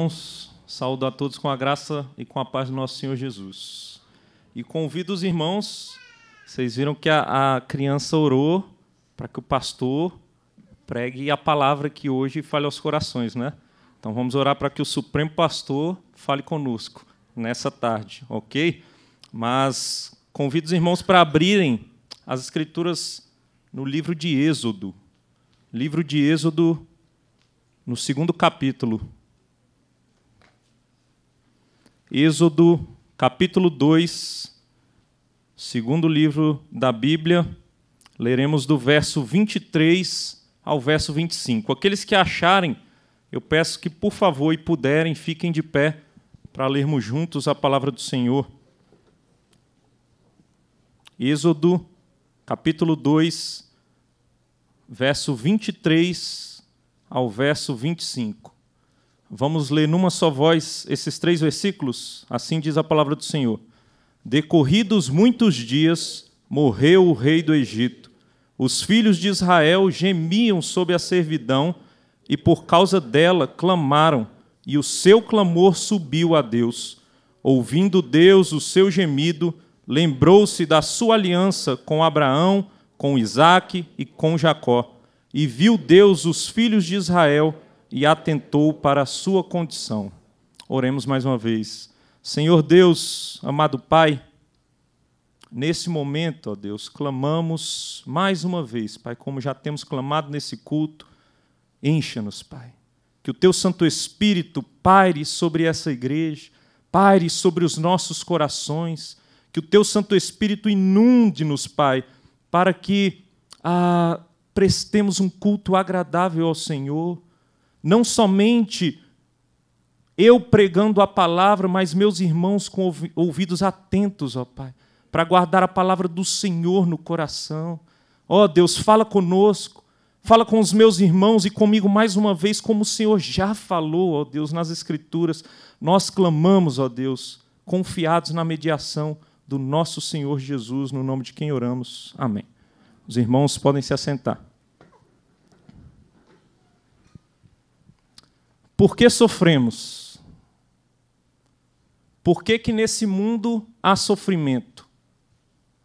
Irmãos, saúdo a todos com a graça e com a paz do nosso Senhor Jesus. E convido os irmãos, vocês viram que a, a criança orou para que o pastor pregue a palavra que hoje fale aos corações, né? Então vamos orar para que o Supremo Pastor fale conosco nessa tarde, ok? Mas convido os irmãos para abrirem as escrituras no livro de Êxodo. Livro de Êxodo, no segundo capítulo. Êxodo, capítulo 2, segundo livro da Bíblia, leremos do verso 23 ao verso 25. Aqueles que acharem, eu peço que, por favor, e puderem, fiquem de pé para lermos juntos a palavra do Senhor. Êxodo, capítulo 2, verso 23 ao verso 25. Vamos ler numa só voz esses três versículos? Assim diz a palavra do Senhor. Decorridos muitos dias, morreu o rei do Egito. Os filhos de Israel gemiam sob a servidão e por causa dela clamaram, e o seu clamor subiu a Deus. Ouvindo Deus o seu gemido, lembrou-se da sua aliança com Abraão, com Isaque e com Jacó. E viu Deus os filhos de Israel e atentou para a sua condição. Oremos mais uma vez. Senhor Deus, amado Pai, nesse momento, ó Deus, clamamos mais uma vez, Pai, como já temos clamado nesse culto, encha-nos, Pai. Que o teu Santo Espírito pare sobre essa igreja, pare sobre os nossos corações, que o teu Santo Espírito inunde-nos, Pai, para que ah, prestemos um culto agradável ao Senhor não somente eu pregando a palavra, mas meus irmãos com ouvidos atentos, ó Pai, para guardar a palavra do Senhor no coração. Ó Deus, fala conosco, fala com os meus irmãos e comigo mais uma vez, como o Senhor já falou, ó Deus, nas Escrituras. Nós clamamos, ó Deus, confiados na mediação do nosso Senhor Jesus, no nome de quem oramos. Amém. Os irmãos podem se assentar. Por que sofremos? Por que, que nesse mundo há sofrimento?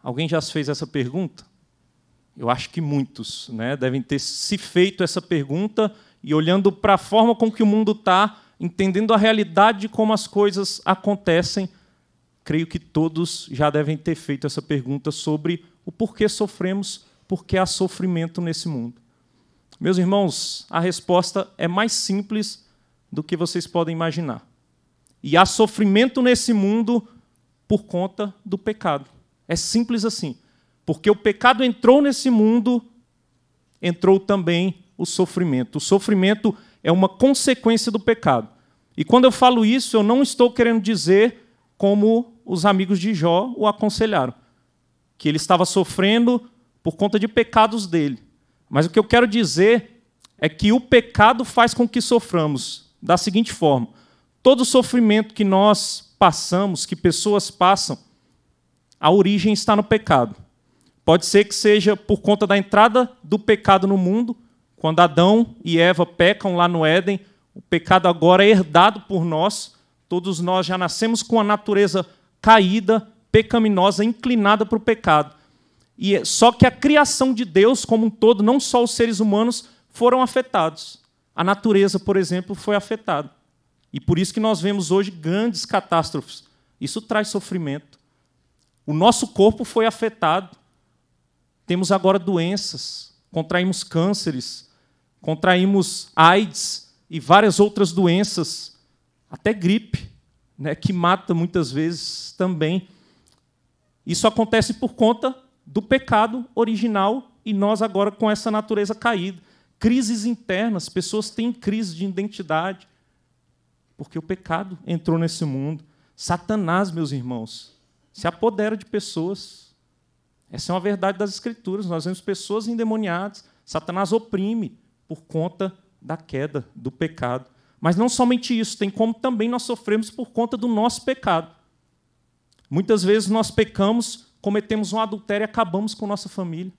Alguém já se fez essa pergunta? Eu acho que muitos né, devem ter se feito essa pergunta e olhando para a forma com que o mundo está, entendendo a realidade de como as coisas acontecem, creio que todos já devem ter feito essa pergunta sobre o porquê sofremos, porque há sofrimento nesse mundo. Meus irmãos, a resposta é mais simples do que vocês podem imaginar. E há sofrimento nesse mundo por conta do pecado. É simples assim. Porque o pecado entrou nesse mundo, entrou também o sofrimento. O sofrimento é uma consequência do pecado. E quando eu falo isso, eu não estou querendo dizer como os amigos de Jó o aconselharam, que ele estava sofrendo por conta de pecados dele. Mas o que eu quero dizer é que o pecado faz com que soframos da seguinte forma: todo sofrimento que nós passamos, que pessoas passam, a origem está no pecado. Pode ser que seja por conta da entrada do pecado no mundo, quando Adão e Eva pecam lá no Éden, o pecado agora é herdado por nós, todos nós já nascemos com a natureza caída, pecaminosa, inclinada para o pecado. E é só que a criação de Deus como um todo, não só os seres humanos, foram afetados. A natureza, por exemplo, foi afetada. E por isso que nós vemos hoje grandes catástrofes. Isso traz sofrimento. O nosso corpo foi afetado. Temos agora doenças, contraímos cânceres, contraímos AIDS e várias outras doenças, até gripe, né, que mata muitas vezes também. Isso acontece por conta do pecado original e nós agora com essa natureza caída crises internas, pessoas têm crise de identidade, porque o pecado entrou nesse mundo. Satanás, meus irmãos, se apodera de pessoas. Essa é uma verdade das Escrituras. Nós vemos pessoas endemoniadas, Satanás oprime por conta da queda, do pecado. Mas não somente isso, tem como também nós sofremos por conta do nosso pecado. Muitas vezes nós pecamos, cometemos um adultério e acabamos com nossa família.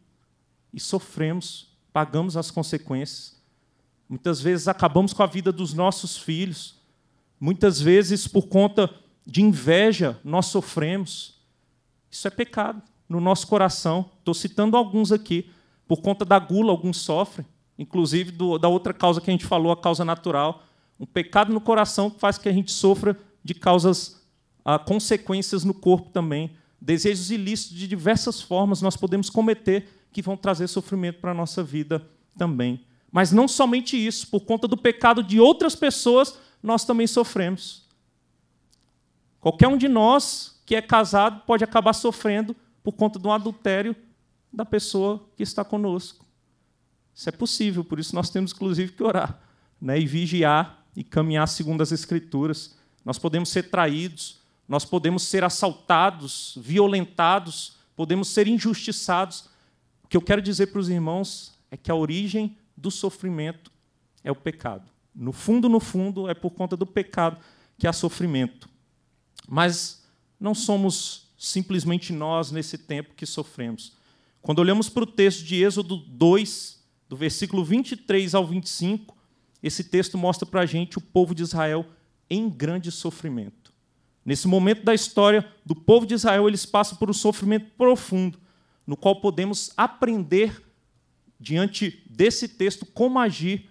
E sofremos pagamos as consequências. Muitas vezes acabamos com a vida dos nossos filhos. Muitas vezes, por conta de inveja, nós sofremos. Isso é pecado no nosso coração. Estou citando alguns aqui. Por conta da gula, alguns sofrem, inclusive do, da outra causa que a gente falou, a causa natural. Um pecado no coração que faz que a gente sofra de causas, ah, consequências no corpo também. Desejos ilícitos de diversas formas nós podemos cometer que vão trazer sofrimento para a nossa vida também. Mas não somente isso, por conta do pecado de outras pessoas, nós também sofremos. Qualquer um de nós que é casado pode acabar sofrendo por conta do adultério da pessoa que está conosco. Isso é possível, por isso nós temos inclusive que orar, né, e vigiar e caminhar segundo as escrituras. Nós podemos ser traídos, nós podemos ser assaltados, violentados, podemos ser injustiçados, o que eu quero dizer para os irmãos é que a origem do sofrimento é o pecado. No fundo, no fundo, é por conta do pecado que há sofrimento. Mas não somos simplesmente nós nesse tempo que sofremos. Quando olhamos para o texto de Êxodo 2, do versículo 23 ao 25, esse texto mostra para a gente o povo de Israel em grande sofrimento. Nesse momento da história do povo de Israel, eles passam por um sofrimento profundo no qual podemos aprender, diante desse texto, como agir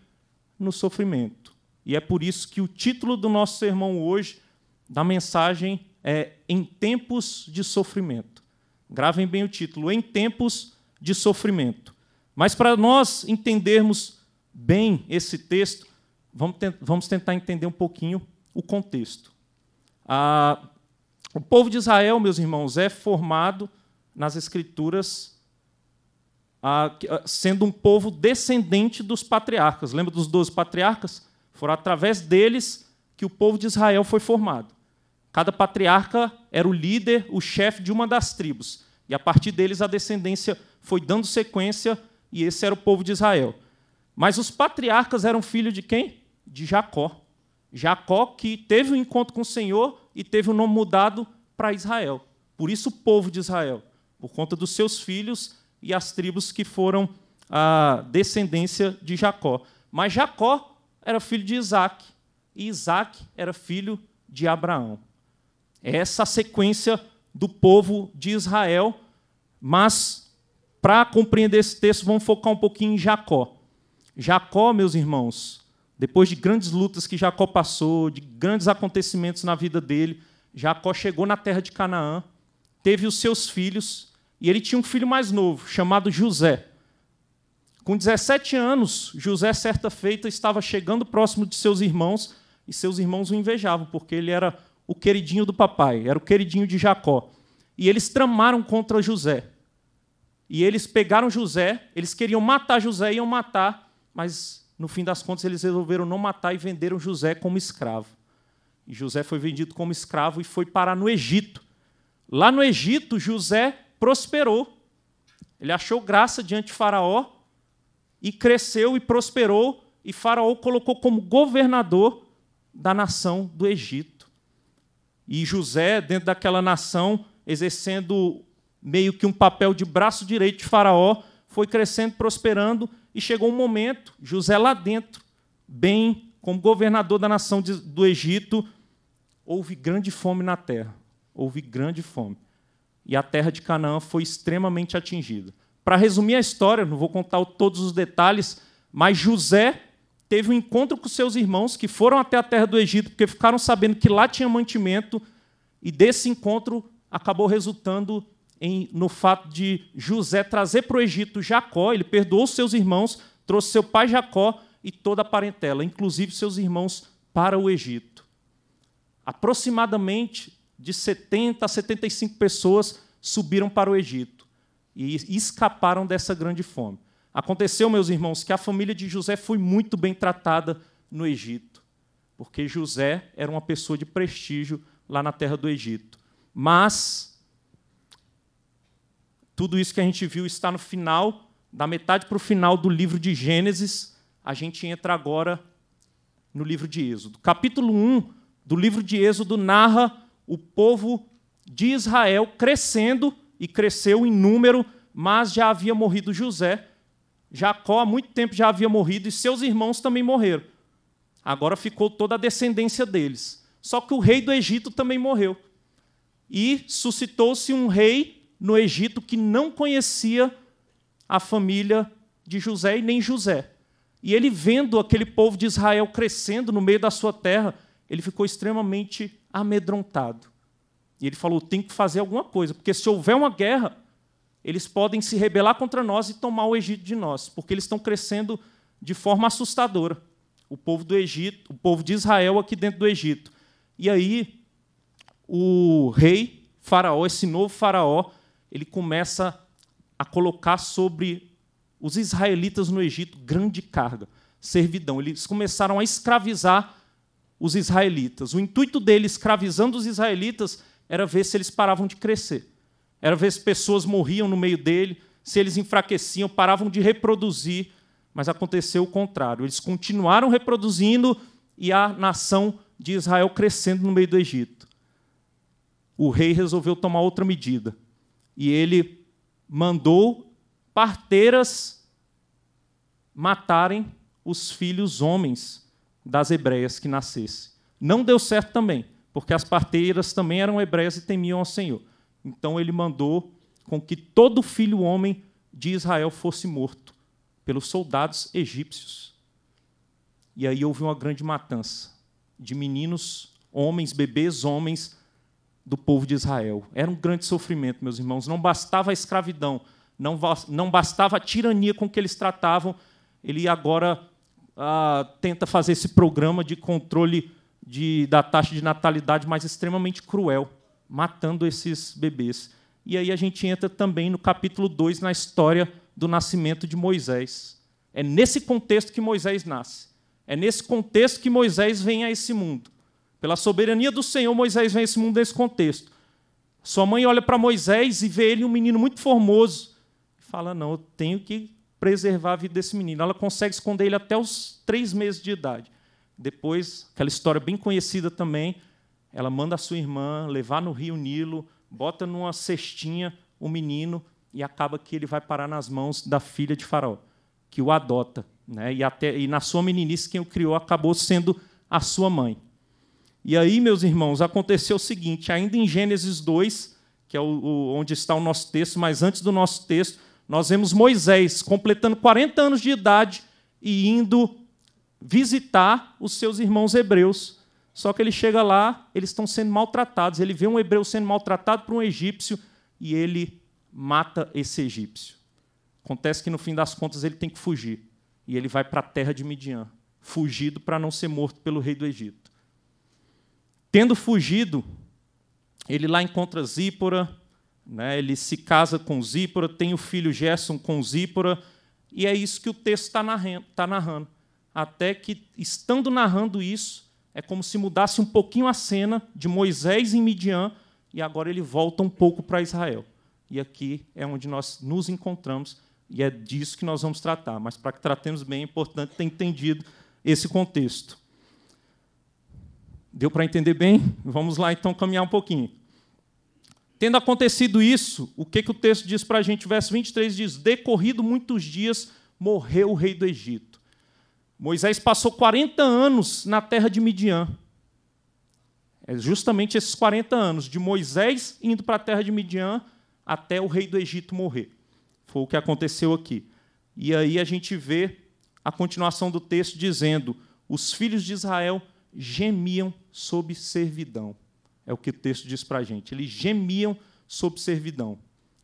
no sofrimento. E é por isso que o título do nosso sermão hoje, da mensagem, é Em Tempos de Sofrimento. Gravem bem o título, Em Tempos de Sofrimento. Mas para nós entendermos bem esse texto, vamos, tentar entender um pouquinho o contexto. Ah, o povo de Israel, meus irmãos, é formado nas Escrituras sendo um povo descendente dos patriarcas. Lembra dos doze patriarcas? Foram através deles que o povo de Israel foi formado. Cada patriarca era o líder, o chefe de uma das tribos. E a partir deles a descendência foi dando sequência e esse era o povo de Israel. Mas os patriarcas eram filhos de quem? De Jacó. Jacó que teve um encontro com o Senhor e teve o um nome mudado para Israel. Por isso o povo de Israel por conta dos seus filhos e as tribos que foram a descendência de Jacó. Mas Jacó era filho de Isaac, e Isaac era filho de Abraão. É essa sequência do povo de Israel, mas para compreender esse texto, vamos focar um pouquinho em Jacó. Jacó, meus irmãos, depois de grandes lutas que Jacó passou, de grandes acontecimentos na vida dele, Jacó chegou na terra de Canaã, teve os seus filhos, e ele tinha um filho mais novo, chamado José. Com 17 anos, José, certa feita, estava chegando próximo de seus irmãos, e seus irmãos o invejavam, porque ele era o queridinho do papai, era o queridinho de Jacó. E eles tramaram contra José. E eles pegaram José, eles queriam matar José, iam matar, mas no fim das contas eles resolveram não matar e venderam José como escravo. E José foi vendido como escravo e foi parar no Egito. Lá no Egito, José prosperou. Ele achou graça diante de Faraó e cresceu e prosperou, e Faraó colocou como governador da nação do Egito. E José, dentro daquela nação, exercendo meio que um papel de braço direito de Faraó, foi crescendo, prosperando, e chegou um momento, José lá dentro, bem como governador da nação do Egito, houve grande fome na terra houve grande fome. E a terra de Canaã foi extremamente atingida. Para resumir a história, não vou contar todos os detalhes, mas José teve um encontro com seus irmãos que foram até a terra do Egito, porque ficaram sabendo que lá tinha mantimento, e desse encontro acabou resultando em, no fato de José trazer para o Egito Jacó, ele perdoou seus irmãos, trouxe seu pai Jacó e toda a parentela, inclusive seus irmãos, para o Egito. Aproximadamente de 70 a 75 pessoas subiram para o Egito e escaparam dessa grande fome. Aconteceu, meus irmãos, que a família de José foi muito bem tratada no Egito, porque José era uma pessoa de prestígio lá na terra do Egito. Mas tudo isso que a gente viu está no final, da metade para o final do livro de Gênesis. A gente entra agora no livro de Êxodo. Capítulo 1 do livro de Êxodo narra o povo de Israel crescendo e cresceu em número, mas já havia morrido José. Jacó há muito tempo já havia morrido e seus irmãos também morreram. Agora ficou toda a descendência deles. Só que o rei do Egito também morreu. E suscitou-se um rei no Egito que não conhecia a família de José e nem José. E ele, vendo aquele povo de Israel crescendo no meio da sua terra, ele ficou extremamente amedrontado. E ele falou: tem que fazer alguma coisa, porque se houver uma guerra, eles podem se rebelar contra nós e tomar o Egito de nós, porque eles estão crescendo de forma assustadora. O povo do Egito, o povo de Israel aqui dentro do Egito. E aí o rei Faraó, esse novo Faraó, ele começa a colocar sobre os israelitas no Egito grande carga, servidão. Eles começaram a escravizar os israelitas. O intuito dele escravizando os israelitas era ver se eles paravam de crescer, era ver se pessoas morriam no meio dele, se eles enfraqueciam, paravam de reproduzir. Mas aconteceu o contrário. Eles continuaram reproduzindo e a nação de Israel crescendo no meio do Egito. O rei resolveu tomar outra medida e ele mandou parteiras matarem os filhos homens das hebreias que nascesse. Não deu certo também, porque as parteiras também eram hebreias e temiam ao Senhor. Então ele mandou com que todo filho homem de Israel fosse morto pelos soldados egípcios. E aí houve uma grande matança de meninos, homens, bebês, homens do povo de Israel. Era um grande sofrimento, meus irmãos. Não bastava a escravidão, não, não bastava a tirania com que eles tratavam, ele agora ah, tenta fazer esse programa de controle de, da taxa de natalidade, mas extremamente cruel, matando esses bebês. E aí a gente entra também no capítulo 2, na história do nascimento de Moisés. É nesse contexto que Moisés nasce. É nesse contexto que Moisés vem a esse mundo. Pela soberania do Senhor, Moisés vem a esse mundo nesse contexto. Sua mãe olha para Moisés e vê ele um menino muito formoso. E fala: Não, eu tenho que preservar a vida desse menino. Ela consegue esconder ele até os três meses de idade. Depois, aquela história bem conhecida também, ela manda a sua irmã levar no rio Nilo, bota numa cestinha o menino e acaba que ele vai parar nas mãos da filha de Faraó, que o adota. Né? E, até, e na sua meninice, quem o criou acabou sendo a sua mãe. E aí, meus irmãos, aconteceu o seguinte: ainda em Gênesis 2, que é o, o, onde está o nosso texto, mas antes do nosso texto, nós vemos Moisés completando 40 anos de idade e indo visitar os seus irmãos hebreus. Só que ele chega lá, eles estão sendo maltratados. Ele vê um hebreu sendo maltratado por um egípcio e ele mata esse egípcio. Acontece que no fim das contas ele tem que fugir e ele vai para a terra de Midian, fugido para não ser morto pelo rei do Egito. Tendo fugido, ele lá encontra Zípora, né? Ele se casa com Zípora, tem o filho Gerson com Zípora, e é isso que o texto está narrando, tá narrando. Até que, estando narrando isso, é como se mudasse um pouquinho a cena de Moisés em Midian, e agora ele volta um pouco para Israel. E aqui é onde nós nos encontramos, e é disso que nós vamos tratar. Mas para que tratemos bem, é importante ter entendido esse contexto. Deu para entender bem? Vamos lá então caminhar um pouquinho. Tendo acontecido isso, o que, que o texto diz para a gente? Verso 23 diz: Decorrido muitos dias, morreu o rei do Egito. Moisés passou 40 anos na terra de Midian. É justamente esses 40 anos, de Moisés indo para a terra de Midian até o rei do Egito morrer. Foi o que aconteceu aqui. E aí a gente vê a continuação do texto dizendo: Os filhos de Israel gemiam sob servidão. É o que o texto diz para a gente. Eles gemiam sob servidão.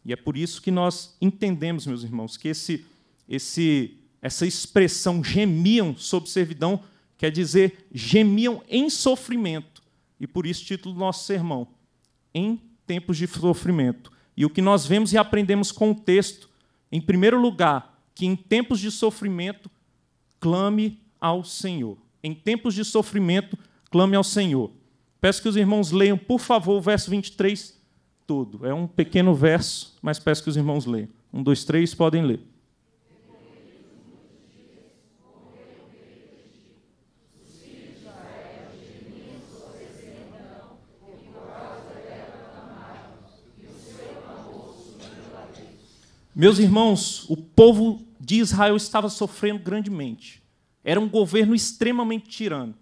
E é por isso que nós entendemos, meus irmãos, que esse, esse, essa expressão gemiam sob servidão quer dizer gemiam em sofrimento. E por isso o título do nosso sermão, em tempos de sofrimento. E o que nós vemos e aprendemos com o texto, em primeiro lugar, que em tempos de sofrimento clame ao Senhor. Em tempos de sofrimento, clame ao Senhor. Peço que os irmãos leiam, por favor, o verso 23 todo. É um pequeno verso, mas peço que os irmãos leiam. Um, dois, três, podem ler. Meus irmãos, o povo de Israel estava sofrendo grandemente. Era um governo extremamente tirano.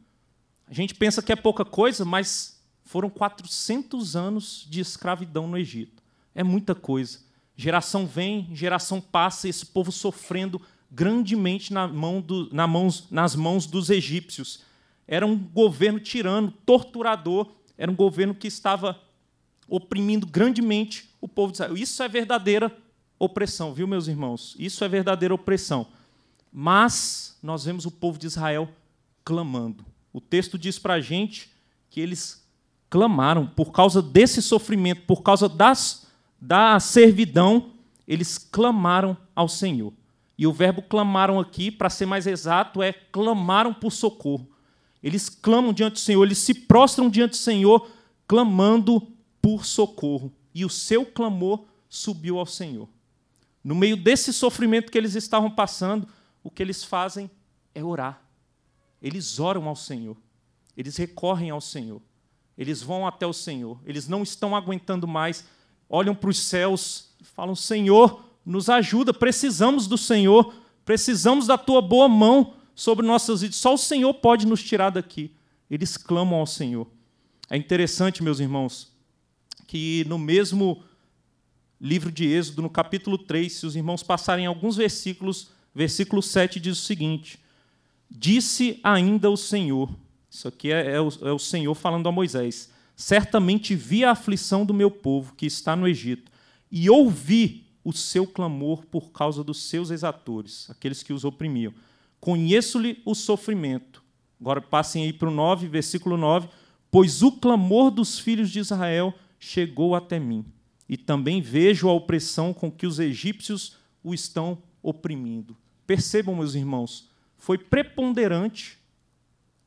A gente pensa que é pouca coisa, mas foram 400 anos de escravidão no Egito. É muita coisa. Geração vem, geração passa, esse povo sofrendo grandemente na mão do, na mãos, nas mãos dos egípcios. Era um governo tirano, torturador, era um governo que estava oprimindo grandemente o povo de Israel. Isso é verdadeira opressão, viu, meus irmãos? Isso é verdadeira opressão. Mas nós vemos o povo de Israel clamando. O texto diz para a gente que eles clamaram por causa desse sofrimento, por causa das, da servidão, eles clamaram ao Senhor. E o verbo clamaram aqui, para ser mais exato, é clamaram por socorro. Eles clamam diante do Senhor, eles se prostram diante do Senhor, clamando por socorro. E o seu clamor subiu ao Senhor. No meio desse sofrimento que eles estavam passando, o que eles fazem é orar. Eles oram ao Senhor, eles recorrem ao Senhor, eles vão até o Senhor, eles não estão aguentando mais, olham para os céus e falam: Senhor, nos ajuda, precisamos do Senhor, precisamos da tua boa mão sobre nossas vidas, só o Senhor pode nos tirar daqui. Eles clamam ao Senhor. É interessante, meus irmãos, que no mesmo livro de Êxodo, no capítulo 3, se os irmãos passarem alguns versículos, versículo 7 diz o seguinte: Disse ainda o Senhor, isso aqui é, é, o, é, o, Senhor falando a Moisés: certamente vi a aflição do meu povo que está no Egito, e ouvi o seu clamor por causa dos seus exatores, aqueles que os oprimiam. Conheço-lhe o sofrimento. Agora passem aí para o 9, versículo 9. Pois o clamor dos filhos de Israel chegou até mim, e também vejo a opressão com que os egípcios o estão oprimindo. Percebam, meus irmãos, foi preponderante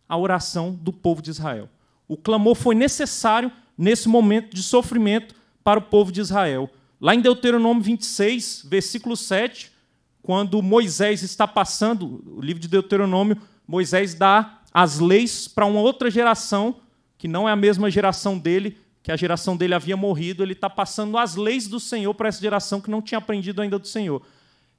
a oração do povo de Israel. O clamor foi necessário nesse momento de sofrimento para o povo de Israel. Lá em Deuteronômio 26, versículo 7, quando Moisés está passando, o livro de Deuteronômio, Moisés dá as leis para uma outra geração, que não é a mesma geração dele, que a geração dele havia morrido, ele está passando as leis do Senhor para essa geração que não tinha aprendido ainda do Senhor.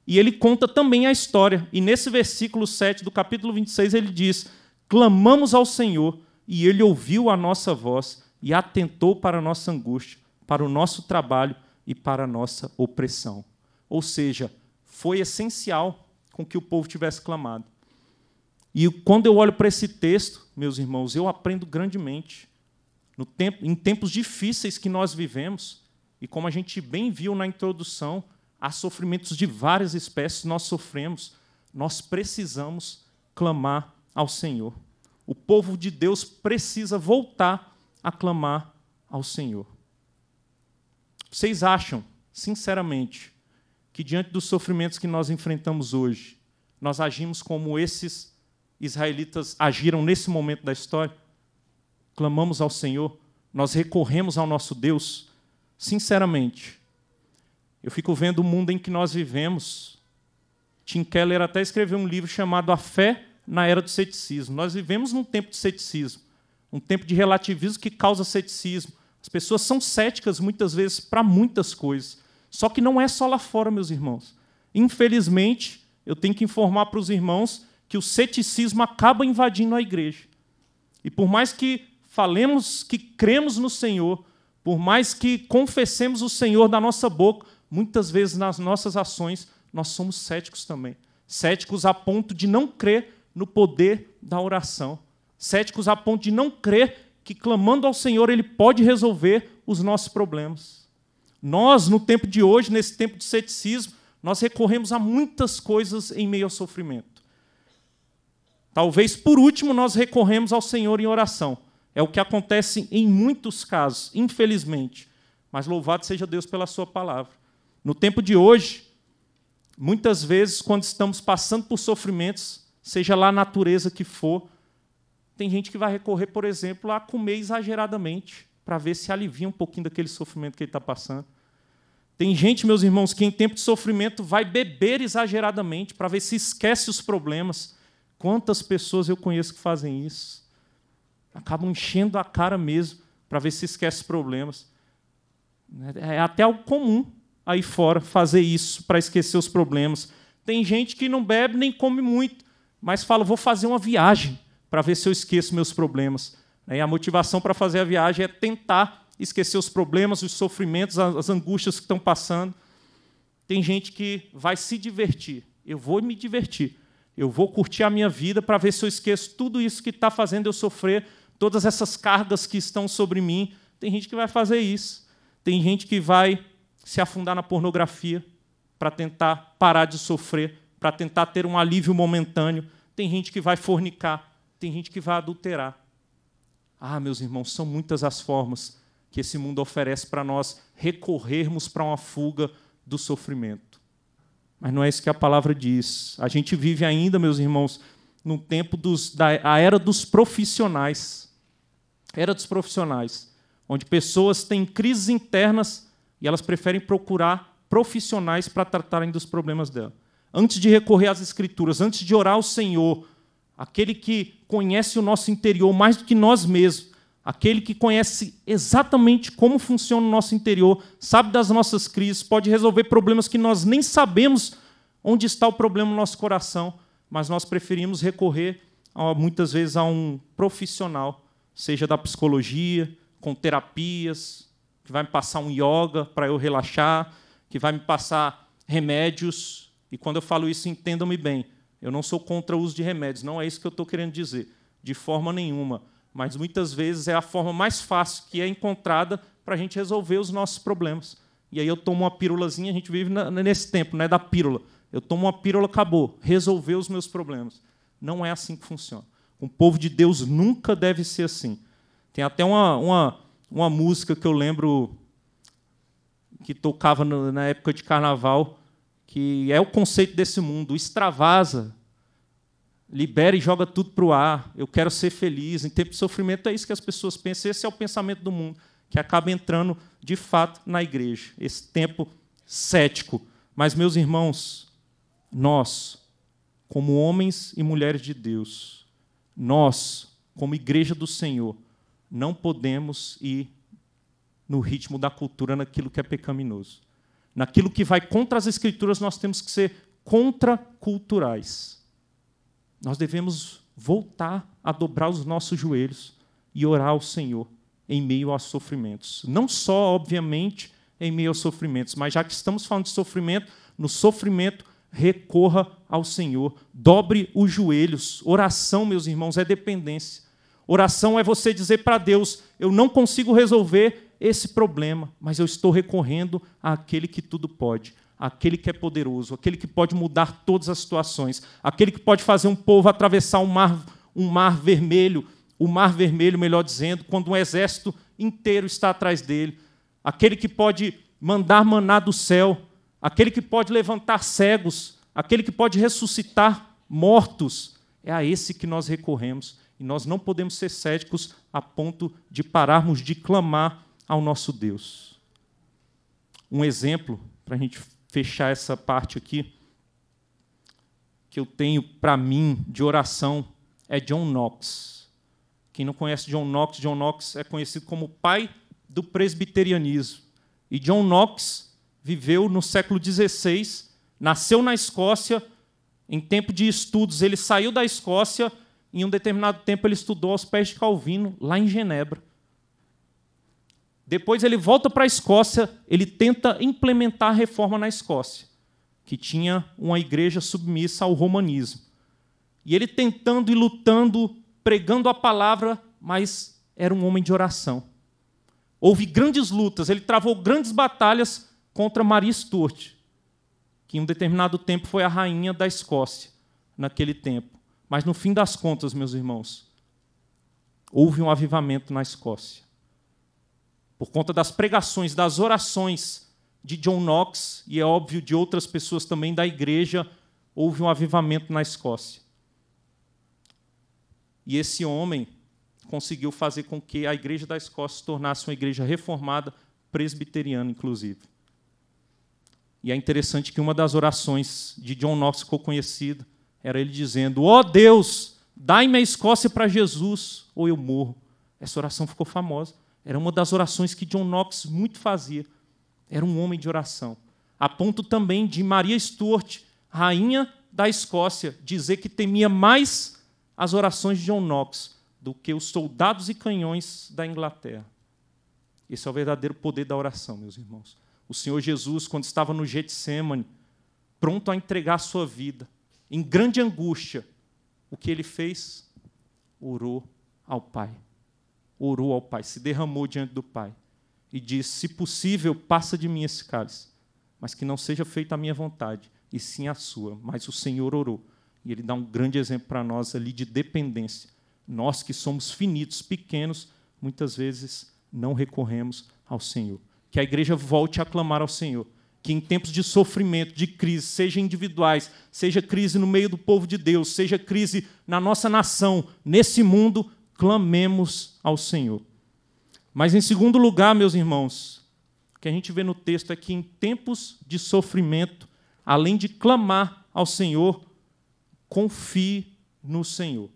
E ele conta também a história. E nesse versículo 7 do capítulo 26 ele diz: Clamamos ao Senhor, e ele ouviu a nossa voz e atentou para a nossa angústia, para o nosso trabalho e para a nossa opressão. Ou seja, foi essencial com que o povo tivesse clamado. E quando eu olho para esse texto, meus irmãos, eu aprendo grandemente. No tempo, em tempos difíceis que nós vivemos, e como a gente bem viu na introdução, há sofrimentos de várias espécies, nós sofremos, nós precisamos clamar ao Senhor. O povo de Deus precisa voltar a clamar ao Senhor. Vocês acham, sinceramente, que diante dos sofrimentos que nós enfrentamos hoje, nós agimos como esses israelitas agiram nesse momento da história? Clamamos ao Senhor, nós recorremos ao nosso Deus? Sinceramente, eu fico vendo o mundo em que nós vivemos. Tim Keller até escreveu um livro chamado A Fé na Era do Ceticismo. Nós vivemos num tempo de ceticismo, um tempo de relativismo que causa ceticismo. As pessoas são céticas muitas vezes para muitas coisas. Só que não é só lá fora, meus irmãos. Infelizmente, eu tenho que informar para os irmãos que o ceticismo acaba invadindo a igreja. E por mais que falemos que cremos no Senhor, por mais que confessemos o Senhor da nossa boca, muitas vezes nas nossas ações nós somos céticos também. Céticos a ponto de não crer no poder da oração. Céticos a ponto de não crer que clamando ao Senhor ele pode resolver os nossos problemas. Nós, no tempo de hoje, nesse tempo de ceticismo, nós recorremos a muitas coisas em meio ao sofrimento. Talvez, por último, nós recorremos ao Senhor em oração. É o que acontece em muitos casos, infelizmente. Mas louvado seja Deus pela Sua palavra. No tempo de hoje, muitas vezes, quando estamos passando por sofrimentos, seja lá a natureza que for, tem gente que vai recorrer, por exemplo, a comer exageradamente para ver se alivia um pouquinho daquele sofrimento que ele está passando. Tem gente, meus irmãos, que em tempo de sofrimento vai beber exageradamente para ver se esquece os problemas. Quantas pessoas eu conheço que fazem isso? Acabam enchendo a cara mesmo para ver se esquece os problemas. É, é até algo comum aí fora fazer isso para esquecer os problemas. Tem gente que não bebe nem come muito, mas fala: vou fazer uma viagem para ver se eu esqueço meus problemas. Né, e a motivação para fazer a viagem é tentar esquecer os problemas, os sofrimentos, as angústias que estão passando. Tem gente que vai se divertir. Eu vou me divertir. Eu vou curtir a minha vida para ver se eu esqueço tudo isso que está fazendo eu sofrer, todas essas cargas que estão sobre mim. Tem gente que vai fazer isso. Tem gente que vai se afundar na pornografia para tentar parar de sofrer, para tentar ter um alívio momentâneo. Tem gente que vai fornicar, tem gente que vai adulterar. Ah, meus irmãos, são muitas as formas que esse mundo oferece para nós recorrermos para uma fuga do sofrimento. Mas não é isso que a palavra diz. A gente vive ainda, meus irmãos, no tempo dos, da a era dos profissionais. Era dos profissionais, onde pessoas têm crises internas e elas preferem procurar profissionais para tratarem dos problemas dela. Antes de recorrer às Escrituras, antes de orar ao Senhor, aquele que conhece o nosso interior mais do que nós mesmos, aquele que conhece exatamente como funciona o nosso interior, sabe das nossas crises, pode resolver problemas que nós nem sabemos onde está o problema no nosso coração, mas nós preferimos recorrer muitas vezes a um profissional, seja da psicologia, com terapias, que vai me passar um yoga para eu relaxar, que vai me passar remédios. E quando eu falo isso, entendam-me bem. Eu não sou contra o uso de remédios, não é isso que eu estou querendo dizer, de forma nenhuma. Mas muitas vezes é a forma mais fácil que é encontrada para a gente resolver os nossos problemas. E aí eu tomo uma pílulazinha, a gente vive nesse tempo, né, da pílula. Eu tomo uma pílula, acabou, resolveu os meus problemas. Não é assim que funciona. O povo de Deus nunca deve ser assim. Tem até uma, uma uma música que eu lembro que tocava na época de carnaval, que é o conceito desse mundo, extravasa, libera e joga tudo para o ar, eu quero ser feliz, em tempo de sofrimento é isso que as pessoas pensam, esse é o pensamento do mundo, que acaba entrando, de fato, na igreja, esse tempo cético. Mas, meus irmãos, nós, como homens e mulheres de Deus, nós, como igreja do Senhor, não podemos ir no ritmo da cultura naquilo que é pecaminoso. Naquilo que vai contra as escrituras, nós temos que ser contraculturais. Nós devemos voltar a dobrar os nossos joelhos e orar ao Senhor em meio aos sofrimentos. Não só, obviamente, em meio aos sofrimentos, mas já que estamos falando de sofrimento, no sofrimento recorra ao Senhor, dobre os joelhos. Oração, meus irmãos, é dependência. Oração é você dizer para Deus: eu não consigo resolver esse problema, mas eu estou recorrendo àquele que tudo pode, àquele que é poderoso, àquele que pode mudar todas as situações, àquele que pode fazer um povo atravessar um mar, um mar vermelho, o mar vermelho, melhor dizendo, quando um exército inteiro está atrás dele, aquele que pode mandar maná do céu, aquele que pode levantar cegos, aquele que pode ressuscitar mortos, é a esse que nós recorremos. E nós não podemos ser céticos a ponto de pararmos de clamar ao nosso Deus. Um exemplo, para a gente fechar essa parte aqui, que eu tenho para mim de oração é John Knox. Quem não conhece John Knox, John Knox é conhecido como pai do presbiterianismo. E John Knox viveu no século XVI, nasceu na Escócia, em tempo de estudos ele saiu da Escócia em um determinado tempo, ele estudou aos pés de Calvino, lá em Genebra. Depois ele volta para a Escócia, ele tenta implementar a reforma na Escócia, que tinha uma igreja submissa ao romanismo. E ele tentando e lutando, pregando a palavra, mas era um homem de oração. Houve grandes lutas, ele travou grandes batalhas contra Maria Stuart, que em um determinado tempo foi a rainha da Escócia, naquele tempo. Mas no fim das contas, meus irmãos, houve um avivamento na Escócia. Por conta das pregações, das orações de John Knox e é óbvio de outras pessoas também da igreja, houve um avivamento na Escócia. E esse homem conseguiu fazer com que a igreja da Escócia se tornasse uma igreja reformada, presbiteriana inclusive. E é interessante que uma das orações de John Knox ficou conhecida era ele dizendo: Ó oh Deus, dai-me a Escócia para Jesus, ou eu morro. Essa oração ficou famosa. Era uma das orações que John Knox muito fazia. Era um homem de oração. A ponto também de Maria Stuart, rainha da Escócia, dizer que temia mais as orações de John Knox do que os soldados e canhões da Inglaterra. Esse é o verdadeiro poder da oração, meus irmãos. O Senhor Jesus, quando estava no Getsemane, pronto a entregar a sua vida, em grande angústia, o que ele fez? Orou ao Pai. Orou ao Pai, se derramou diante do Pai e disse: Se possível, passa de mim esse cálice, mas que não seja feita a minha vontade, e sim a sua. Mas o Senhor orou. E ele dá um grande exemplo para nós ali de dependência. Nós que somos finitos, pequenos, muitas vezes não recorremos ao Senhor. Que a igreja volte a clamar ao Senhor que em tempos de sofrimento, de crise, seja individuais, seja crise no meio do povo de Deus, seja crise na nossa nação, nesse mundo, clamemos ao Senhor. Mas em segundo lugar, meus irmãos, o que a gente vê no texto é que em tempos de sofrimento, além de clamar ao Senhor, confie no Senhor.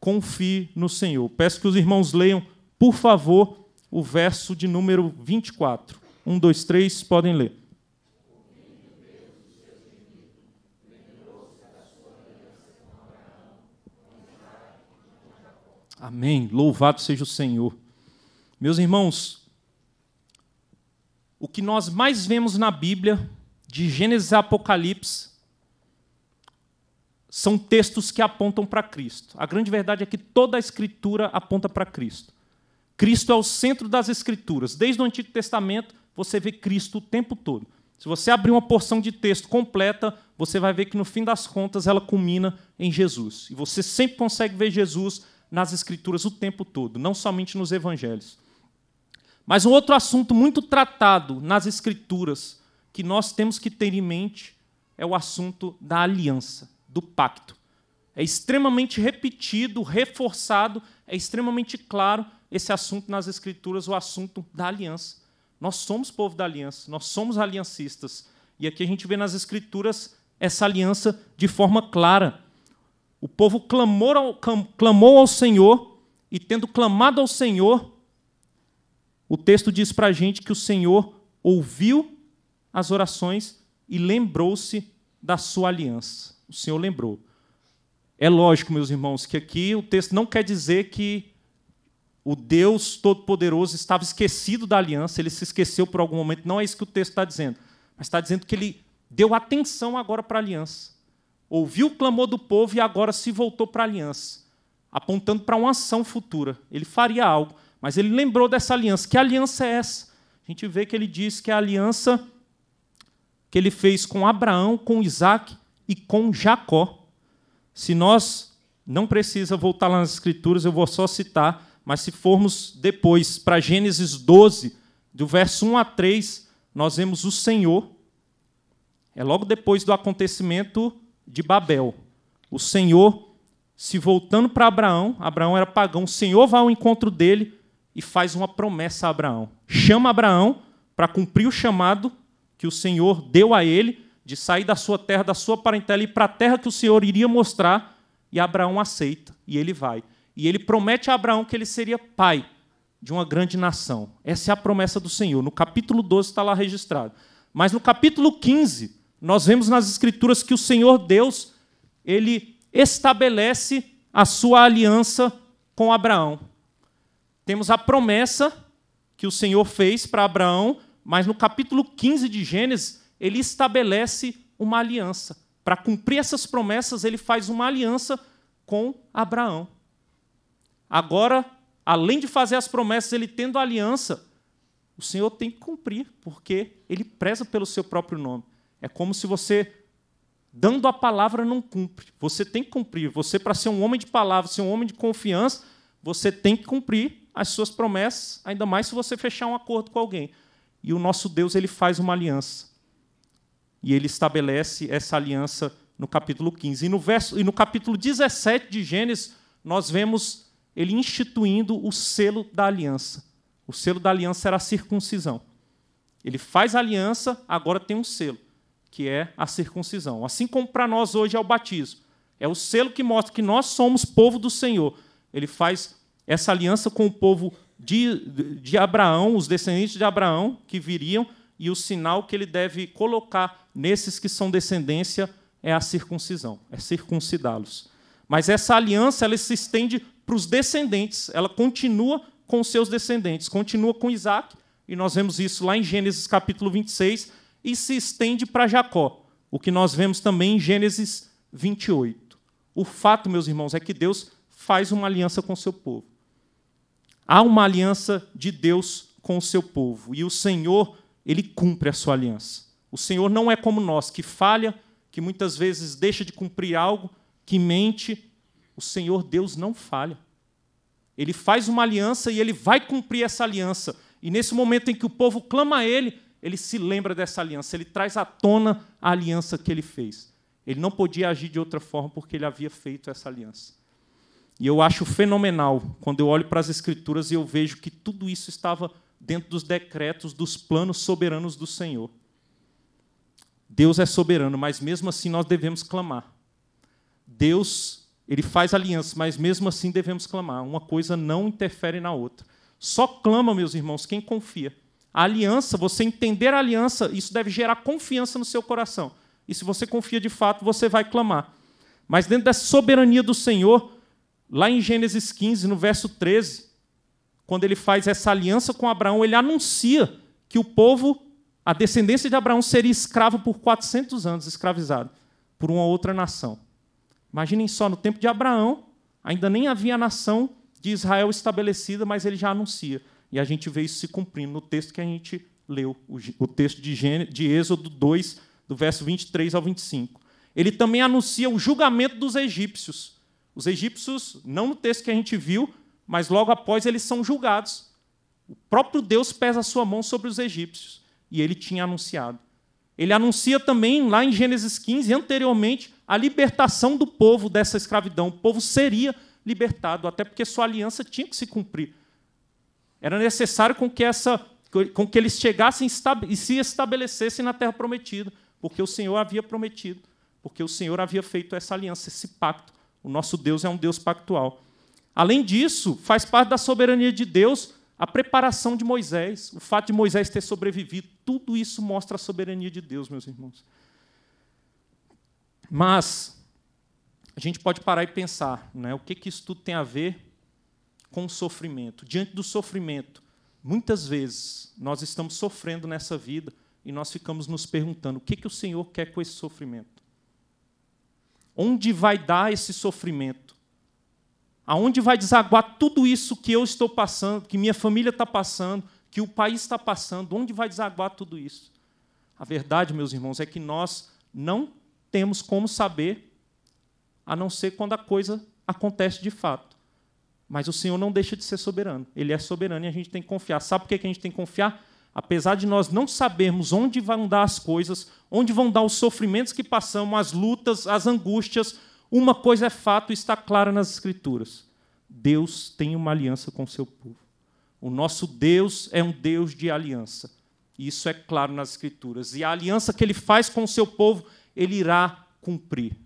Confie no Senhor. Peço que os irmãos leiam, por favor, o verso de número 24. Um, dois, três, podem ler. Amém. Louvado seja o Senhor. Meus irmãos, o que nós mais vemos na Bíblia, de Gênesis a Apocalipse, são textos que apontam para Cristo. A grande verdade é que toda a Escritura aponta para Cristo. Cristo é o centro das Escrituras. Desde o Antigo Testamento, você vê Cristo o tempo todo. Se você abrir uma porção de texto completa, você vai ver que no fim das contas ela culmina em Jesus. E você sempre consegue ver Jesus nas Escrituras o tempo todo, não somente nos Evangelhos. Mas um outro assunto muito tratado nas Escrituras que nós temos que ter em mente é o assunto da aliança, do pacto. É extremamente repetido, reforçado, é extremamente claro esse assunto nas Escrituras, o assunto da aliança. Nós somos povo da aliança, nós somos aliancistas. E aqui a gente vê nas Escrituras essa aliança de forma clara. O povo clamou ao, clamou ao Senhor, e tendo clamado ao Senhor, o texto diz para a gente que o Senhor ouviu as orações e lembrou-se da sua aliança. O Senhor lembrou. É lógico, meus irmãos, que aqui o texto não quer dizer que o Deus Todo-Poderoso estava esquecido da aliança, ele se esqueceu por algum momento. Não é isso que o texto está dizendo. Mas está dizendo que ele deu atenção agora para a aliança ouviu o clamor do povo e agora se voltou para a aliança, apontando para uma ação futura. Ele faria algo, mas ele lembrou dessa aliança. Que aliança é essa? A gente vê que ele diz que é a aliança que ele fez com Abraão, com Isaac e com Jacó. Se nós não precisa voltar lá nas escrituras, eu vou só citar, mas se formos depois para Gênesis 12, do verso 1 a 3, nós vemos o Senhor é logo depois do acontecimento de Babel. O Senhor se voltando para Abraão, Abraão era pagão, o Senhor vai ao encontro dele e faz uma promessa a Abraão. Chama Abraão para cumprir o chamado que o Senhor deu a ele de sair da sua terra, da sua parentela e para a terra que o Senhor iria mostrar, e Abraão aceita, e ele vai. E ele promete a Abraão que ele seria pai de uma grande nação. Essa é a promessa do Senhor. No capítulo 12 está lá registrado. Mas no capítulo 15, nós vemos nas Escrituras que o Senhor Deus, ele estabelece a sua aliança com Abraão. Temos a promessa que o Senhor fez para Abraão, mas no capítulo 15 de Gênesis, ele estabelece uma aliança. Para cumprir essas promessas, ele faz uma aliança com Abraão. Agora, além de fazer as promessas, ele tendo aliança, o Senhor tem que cumprir, porque ele preza pelo seu próprio nome. É como se você, dando a palavra, não cumpre. Você tem que cumprir. Você, para ser um homem de palavra, ser um homem de confiança, você tem que cumprir as suas promessas, ainda mais se você fechar um acordo com alguém. E o nosso Deus, ele faz uma aliança. E ele estabelece essa aliança no capítulo 15. E no, verso, e no capítulo 17 de Gênesis, nós vemos ele instituindo o selo da aliança. O selo da aliança era a circuncisão. Ele faz aliança, agora tem um selo que é a circuncisão. Assim como para nós hoje é o batismo. É o selo que mostra que nós somos povo do Senhor. Ele faz essa aliança com o povo de, de Abraão, os descendentes de Abraão que viriam, e o sinal que ele deve colocar nesses que são descendência é a circuncisão, é circuncidá-los. Mas essa aliança ela se estende para os descendentes, ela continua com seus descendentes, continua com Isaac, e nós vemos isso lá em Gênesis capítulo 26, e se estende para Jacó, o que nós vemos também em Gênesis 28. O fato, meus irmãos, é que Deus faz uma aliança com o seu povo. Há uma aliança de Deus com o seu povo e o Senhor, ele cumpre a sua aliança. O Senhor não é como nós, que falha, que muitas vezes deixa de cumprir algo, que mente. O Senhor Deus não falha. Ele faz uma aliança e ele vai cumprir essa aliança. E nesse momento em que o povo clama a ele, ele se lembra dessa aliança, ele traz à tona a aliança que ele fez. Ele não podia agir de outra forma porque ele havia feito essa aliança. E eu acho fenomenal quando eu olho para as Escrituras e eu vejo que tudo isso estava dentro dos decretos, dos planos soberanos do Senhor. Deus é soberano, mas mesmo assim nós devemos clamar. Deus, ele faz aliança, mas mesmo assim devemos clamar. Uma coisa não interfere na outra. Só clama, meus irmãos, quem confia. A aliança, você entender a aliança, isso deve gerar confiança no seu coração. E se você confia de fato, você vai clamar. Mas dentro dessa soberania do Senhor, lá em Gênesis 15, no verso 13, quando ele faz essa aliança com Abraão, ele anuncia que o povo, a descendência de Abraão, seria escravo por 400 anos, escravizado por uma outra nação. Imaginem só, no tempo de Abraão, ainda nem havia a nação de Israel estabelecida, mas ele já anuncia: e a gente vê isso se cumprindo no texto que a gente leu, o texto de, Gênesis, de Êxodo 2, do verso 23 ao 25. Ele também anuncia o julgamento dos egípcios. Os egípcios, não no texto que a gente viu, mas logo após eles são julgados. O próprio Deus pesa a sua mão sobre os egípcios, e ele tinha anunciado. Ele anuncia também, lá em Gênesis 15, anteriormente, a libertação do povo dessa escravidão. O povo seria libertado, até porque sua aliança tinha que se cumprir. Era necessário com que, essa, com que eles chegassem e se estabelecessem na terra prometida, porque o Senhor havia prometido, porque o Senhor havia feito essa aliança, esse pacto. O nosso Deus é um Deus pactual. Além disso, faz parte da soberania de Deus a preparação de Moisés, o fato de Moisés ter sobrevivido. Tudo isso mostra a soberania de Deus, meus irmãos. Mas a gente pode parar e pensar, né? O que, que isso tudo tem a ver com o sofrimento. Diante do sofrimento, muitas vezes nós estamos sofrendo nessa vida e nós ficamos nos perguntando: o que, que o Senhor quer com esse sofrimento? Onde vai dar esse sofrimento? Aonde vai desaguar tudo isso que eu estou passando, que minha família está passando, que o país está passando? Onde vai desaguar tudo isso? A verdade, meus irmãos, é que nós não temos como saber, a não ser quando a coisa acontece de fato. Mas o Senhor não deixa de ser soberano. Ele é soberano e a gente tem que confiar. Sabe por que a gente tem que confiar? Apesar de nós não sabermos onde vão dar as coisas, onde vão dar os sofrimentos que passamos, as lutas, as angústias, uma coisa é fato e está clara nas Escrituras: Deus tem uma aliança com o seu povo. O nosso Deus é um Deus de aliança. Isso é claro nas Escrituras. E a aliança que ele faz com o seu povo, ele irá cumprir.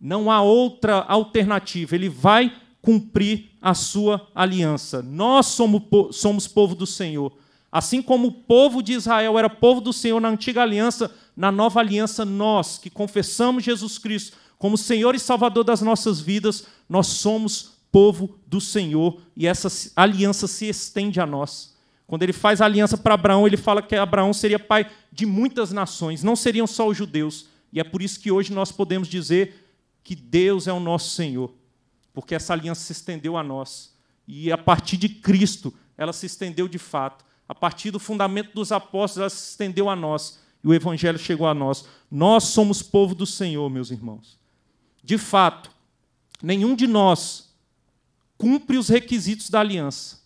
Não há outra alternativa. Ele vai cumprir a sua aliança. Nós somos, somos povo do Senhor. Assim como o povo de Israel era povo do Senhor na antiga aliança, na nova aliança, nós que confessamos Jesus Cristo como Senhor e Salvador das nossas vidas, nós somos povo do Senhor e essa aliança se estende a nós. Quando ele faz a aliança para Abraão, ele fala que Abraão seria pai de muitas nações, não seriam só os judeus. E é por isso que hoje nós podemos dizer que Deus é o nosso Senhor porque essa aliança se estendeu a nós. E a partir de Cristo, ela se estendeu de fato. A partir do fundamento dos apóstolos, ela se estendeu a nós. E o Evangelho chegou a nós. Nós somos povo do Senhor, meus irmãos. De fato, nenhum de nós cumpre os requisitos da aliança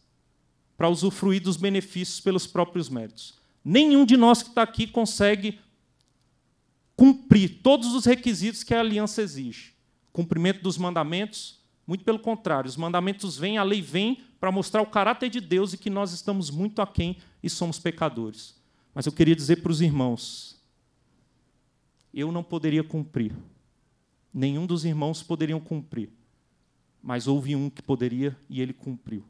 para usufruir dos benefícios pelos próprios méritos. Nenhum de nós que está aqui consegue cumprir todos os requisitos que a aliança exige: cumprimento dos mandamentos, muito pelo contrário, os mandamentos vêm, a lei vem para mostrar o caráter de Deus e que nós estamos muito aquém e somos pecadores. Mas eu queria dizer para os irmãos: eu não poderia cumprir, nenhum dos irmãos poderiam cumprir, mas houve um que poderia e ele cumpriu.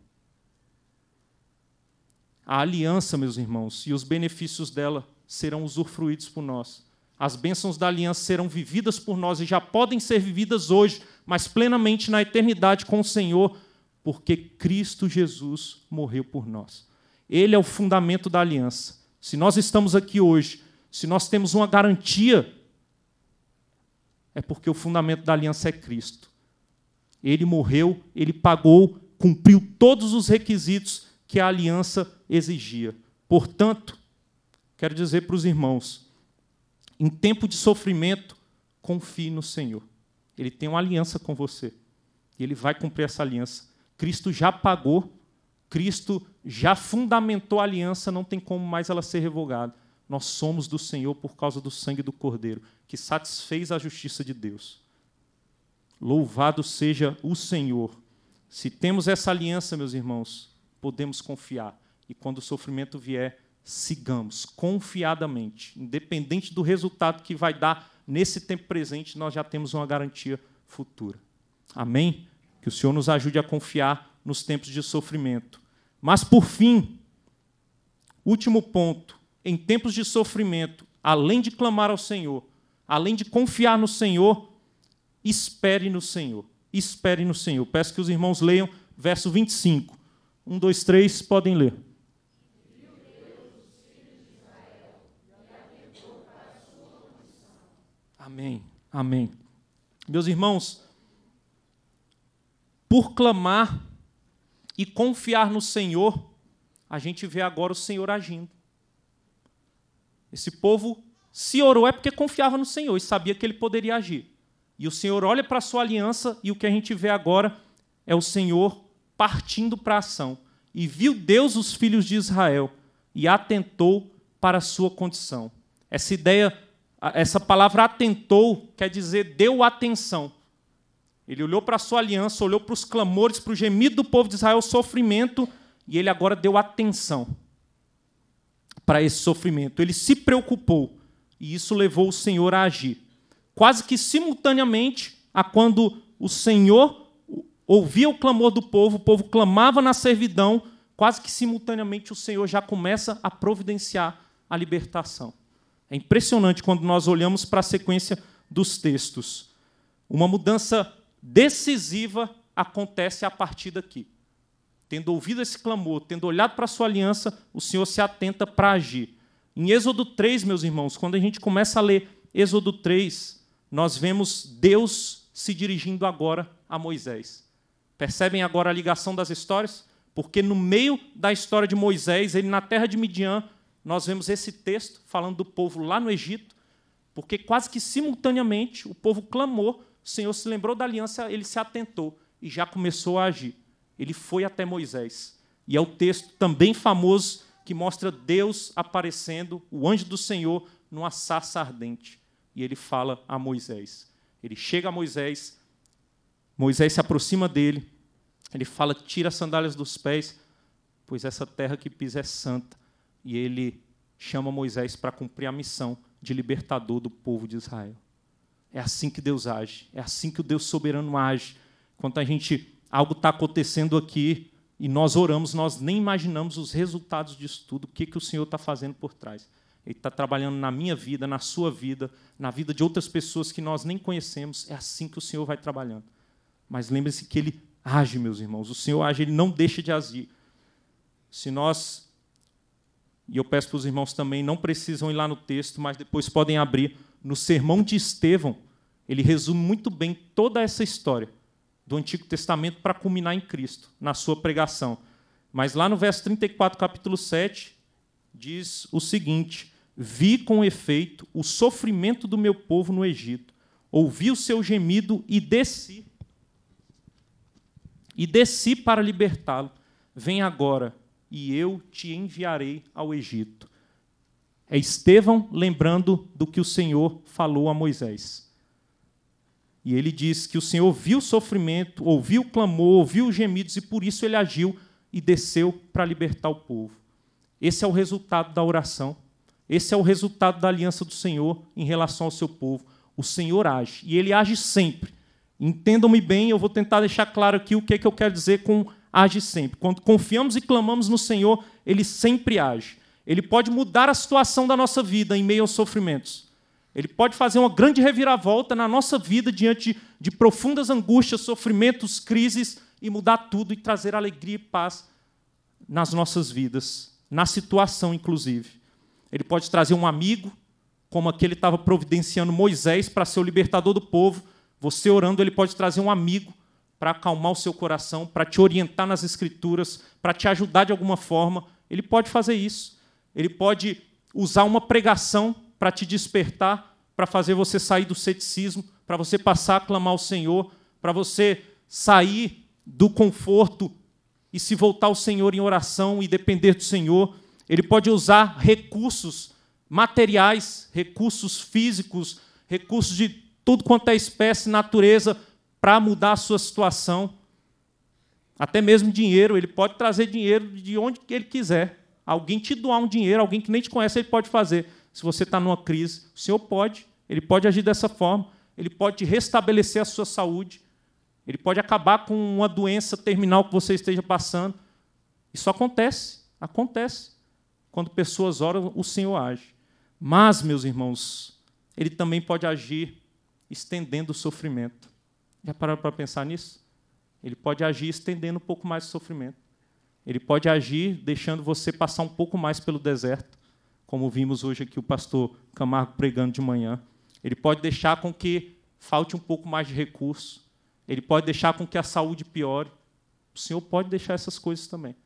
A aliança, meus irmãos, e os benefícios dela serão usufruídos por nós. As bênçãos da aliança serão vividas por nós e já podem ser vividas hoje mas plenamente na eternidade com o Senhor, porque Cristo Jesus morreu por nós. Ele é o fundamento da aliança. Se nós estamos aqui hoje, se nós temos uma garantia, é porque o fundamento da aliança é Cristo. Ele morreu, ele pagou, cumpriu todos os requisitos que a aliança exigia. Portanto, quero dizer para os irmãos, em tempo de sofrimento, confie no Senhor. Ele tem uma aliança com você. E ele vai cumprir essa aliança. Cristo já pagou, Cristo já fundamentou a aliança, não tem como mais ela ser revogada. Nós somos do Senhor por causa do sangue do Cordeiro, que satisfez a justiça de Deus. Louvado seja o Senhor. Se temos essa aliança, meus irmãos, podemos confiar. E quando o sofrimento vier, sigamos confiadamente, independente do resultado que vai dar nesse tempo presente, nós já temos uma garantia futura. Amém? Que o Senhor nos ajude a confiar nos tempos de sofrimento. Mas, por fim, último ponto: em tempos de sofrimento, além de clamar ao Senhor, além de confiar no Senhor, espere no Senhor. Espere no Senhor. Peço que os irmãos leiam verso 25. 1, 2, 3, podem ler. Amém. Amém. Meus irmãos, por clamar e confiar no Senhor, a gente vê agora o Senhor agindo. Esse povo se orou é porque confiava no Senhor e sabia que ele poderia agir. E o Senhor olha para a sua aliança e o que a gente vê agora é o Senhor partindo para a ação. E viu Deus os filhos de Israel e atentou para a sua condição. Essa ideia essa palavra atentou quer dizer deu atenção. Ele olhou para a sua aliança, olhou para os clamores, para o gemido do povo de Israel, o sofrimento, e ele agora deu atenção para esse sofrimento. Ele se preocupou, e isso levou o Senhor a agir. Quase que simultaneamente a quando o Senhor ouvia o clamor do povo, o povo clamava na servidão, quase que simultaneamente o Senhor já começa a providenciar a libertação. É impressionante quando nós olhamos para a sequência dos textos. Uma mudança decisiva acontece a partir daqui. Tendo ouvido esse clamor, tendo olhado para a sua aliança, o Senhor se atenta para agir. Em Êxodo 3, meus irmãos, quando a gente começa a ler Êxodo 3, nós vemos Deus se dirigindo agora a Moisés. Percebem agora a ligação das histórias? Porque no meio da história de Moisés, ele na terra de Midian, nós vemos esse texto falando do povo lá no Egito, porque quase que simultaneamente o povo clamou, o Senhor se lembrou da aliança, ele se atentou e já começou a agir. Ele foi até Moisés. E é o texto também famoso que mostra Deus aparecendo, o anjo do Senhor, numa sarça ardente. E ele fala a Moisés. Ele chega a Moisés, Moisés se aproxima dele, ele fala: Tira as sandálias dos pés, pois essa terra que pisa é santa e ele chama Moisés para cumprir a missão de libertador do povo de Israel. É assim que Deus age, é assim que o Deus soberano age. Quando a gente algo está acontecendo aqui e nós oramos, nós nem imaginamos os resultados disso tudo, o que que o Senhor está fazendo por trás. Ele está trabalhando na minha vida, na sua vida, na vida de outras pessoas que nós nem conhecemos. É assim que o Senhor vai trabalhando. Mas lembre-se que Ele age, meus irmãos. O Senhor age, Ele não deixa de agir. Se nós e eu peço para os irmãos também, não precisam ir lá no texto, mas depois podem abrir no sermão de Estevão. Ele resume muito bem toda essa história do Antigo Testamento para culminar em Cristo, na sua pregação. Mas lá no verso 34, capítulo 7, diz o seguinte: Vi com efeito o sofrimento do meu povo no Egito, ouvi o seu gemido e desci. E desci para libertá-lo. Vem agora, e eu te enviarei ao Egito. É Estevão lembrando do que o Senhor falou a Moisés. E ele diz que o Senhor viu o sofrimento, ouviu o clamor, ouviu os gemidos e por isso ele agiu e desceu para libertar o povo. Esse é o resultado da oração. Esse é o resultado da aliança do Senhor em relação ao seu povo. O Senhor age e ele age sempre. Entendam-me bem, eu vou tentar deixar claro aqui o que, é que eu quero dizer com age sempre. Quando confiamos e clamamos no Senhor, Ele sempre age. Ele pode mudar a situação da nossa vida em meio aos sofrimentos. Ele pode fazer uma grande reviravolta na nossa vida diante de, profundas angústias, sofrimentos, crises e mudar tudo e trazer alegria e paz nas nossas vidas, na situação, inclusive. Ele pode trazer um amigo, como aquele estava providenciando Moisés para ser o libertador do povo. Você orando, ele pode trazer um amigo para acalmar o seu coração, para te orientar nas escrituras, para te ajudar de alguma forma. Ele pode fazer isso. Ele pode usar uma pregação para te despertar, para fazer você sair do ceticismo, para você passar a clamar ao Senhor, para você sair do conforto e se voltar ao Senhor em oração e depender do Senhor. Ele pode usar recursos materiais, recursos físicos, recursos de tudo quanto é espécie, natureza, para mudar a sua situação. Até mesmo dinheiro, ele pode trazer dinheiro de onde ele quiser. Alguém te doar um dinheiro, alguém que nem te conhece, ele pode fazer. Se você está numa crise, o Senhor pode, ele pode agir dessa forma, ele pode restabelecer a sua saúde, ele pode acabar com uma doença terminal que você esteja passando. Isso acontece, acontece. Quando pessoas oram, o Senhor age. Mas, meus irmãos, ele também pode agir estendendo o sofrimento. Já pararam para pensar nisso? Ele pode agir estendendo um pouco mais o sofrimento. Ele pode agir deixando você passar um pouco mais pelo deserto, como vimos hoje aqui o pastor Camargo pregando de manhã. Ele pode deixar com que falte um pouco mais de recurso. Ele pode deixar com que a saúde piore. O Senhor pode deixar essas coisas também.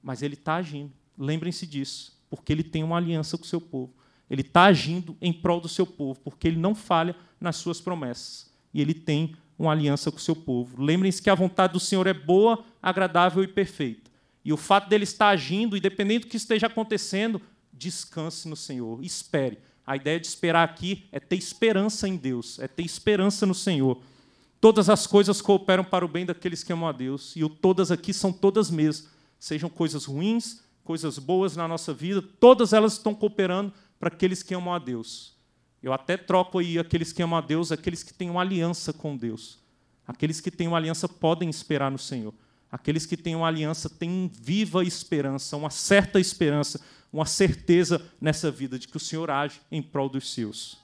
Mas Ele está agindo. Lembrem-se disso, porque Ele tem uma aliança com o seu povo. Ele está agindo em prol do seu povo, porque Ele não falha nas suas promessas. E Ele tem uma aliança com o seu povo. Lembrem-se que a vontade do Senhor é boa, agradável e perfeita. E o fato dele estar agindo, e dependendo do que esteja acontecendo, descanse no Senhor, espere. A ideia de esperar aqui é ter esperança em Deus, é ter esperança no Senhor. Todas as coisas cooperam para o bem daqueles que amam a Deus, e o todas aqui são todas mesmo, sejam coisas ruins, coisas boas na nossa vida, todas elas estão cooperando para aqueles que amam a Deus. Eu até troco aí aqueles que amam a Deus, aqueles que têm uma aliança com Deus. Aqueles que têm uma aliança podem esperar no Senhor. Aqueles que têm uma aliança têm viva esperança, uma certa esperança, uma certeza nessa vida de que o Senhor age em prol dos seus.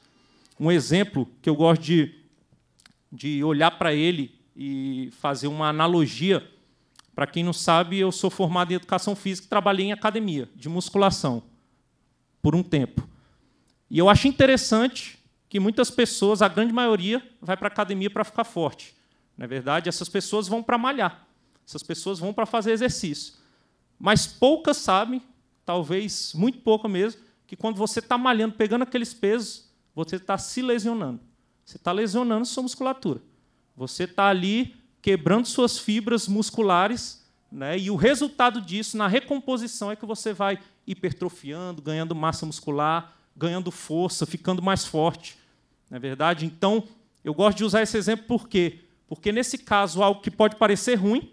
Um exemplo que eu gosto de, de olhar para ele e fazer uma analogia. Para quem não sabe, eu sou formado em educação física e trabalhei em academia de musculação por um tempo. E eu acho interessante que muitas pessoas, a grande maioria, vai para a academia para ficar forte. Na é verdade, essas pessoas vão para malhar, essas pessoas vão para fazer exercício. Mas poucas sabem, talvez muito pouca mesmo, que quando você está malhando, pegando aqueles pesos, você está se lesionando. Você está lesionando sua musculatura. Você está ali quebrando suas fibras musculares, né? e o resultado disso, na recomposição, é que você vai hipertrofiando, ganhando massa muscular, ganhando força, ficando mais forte. Não é verdade? Então, eu gosto de usar esse exemplo por quê? Porque nesse caso, algo que pode parecer ruim,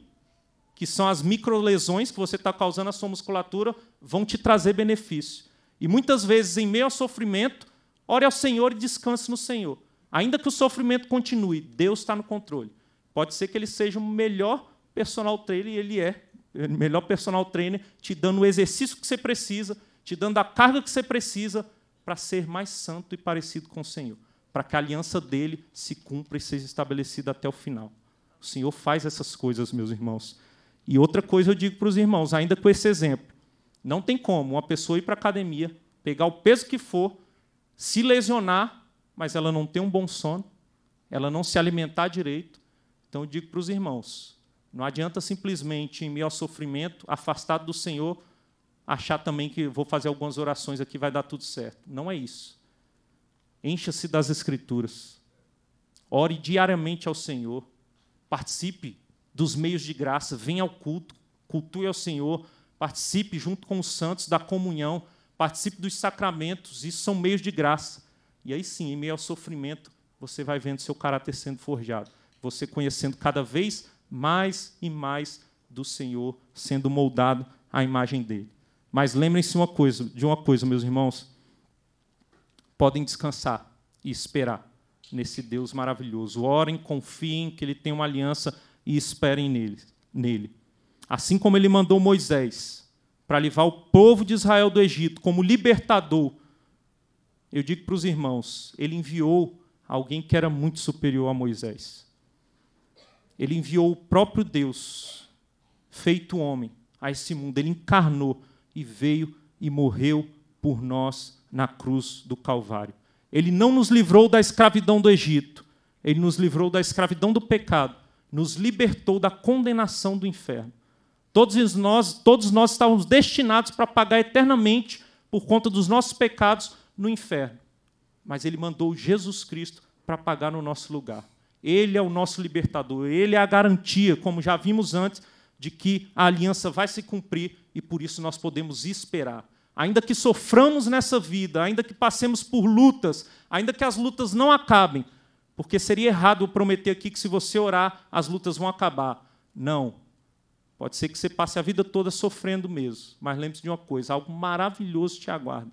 que são as microlesões que você está causando à sua musculatura, vão te trazer benefício. E muitas vezes, em meio ao sofrimento, ore ao Senhor e descanse no Senhor. Ainda que o sofrimento continue, Deus está no controle. Pode ser que ele seja o melhor personal trainer, e ele é o eh, melhor personal trainer, te dando o exercício que você precisa, te dando a carga que você precisa, para ser mais santo e parecido com o Senhor, para que a aliança dele se cumpra e seja estabelecida até o final. O Senhor faz essas coisas, meus irmãos. E outra coisa eu digo para os irmãos, ainda com esse exemplo: não tem como uma pessoa ir para a academia, pegar o peso que for, se lesionar, mas ela não tem um bom sono, ela não se alimentar direito. Então eu digo para os irmãos: não adianta simplesmente, em meio ao sofrimento, afastado do Senhor, achar também que vou fazer algumas orações aqui vai dar tudo certo. Não é isso. Encha-se das escrituras. Ore diariamente ao Senhor. Participe dos meios de graça, venha ao culto, cultue ao Senhor, participe junto com os santos da comunhão, participe dos sacramentos, isso são meios de graça. E aí sim, em meio ao sofrimento, você vai vendo seu caráter sendo forjado, você conhecendo cada vez mais e mais do Senhor, sendo moldado à imagem dele. Mas lembrem-se uma coisa, de uma coisa, meus irmãos. Podem descansar e esperar nesse Deus maravilhoso. Orem, confiem que ele tem uma aliança e esperem nele. nele. Assim como ele mandou Moisés para levar o povo de Israel do Egito como libertador, eu digo para os irmãos, ele enviou alguém que era muito superior a Moisés. Ele enviou o próprio Deus, feito homem, a esse mundo. Ele encarnou e veio e morreu por nós na cruz do Calvário. Ele não nos livrou da escravidão do Egito, ele nos livrou da escravidão do pecado, nos libertou da condenação do inferno. Todos nós, todos nós estávamos destinados para pagar eternamente por conta dos nossos pecados no inferno. Mas ele mandou Jesus Cristo para pagar no nosso lugar. Ele é o nosso libertador, ele é a garantia, como já vimos antes, de que a aliança vai se cumprir e por isso nós podemos esperar. Ainda que soframos nessa vida, ainda que passemos por lutas, ainda que as lutas não acabem, porque seria errado eu prometer aqui que se você orar, as lutas vão acabar. Não. Pode ser que você passe a vida toda sofrendo mesmo, mas lembre-se de uma coisa: algo maravilhoso te aguarda,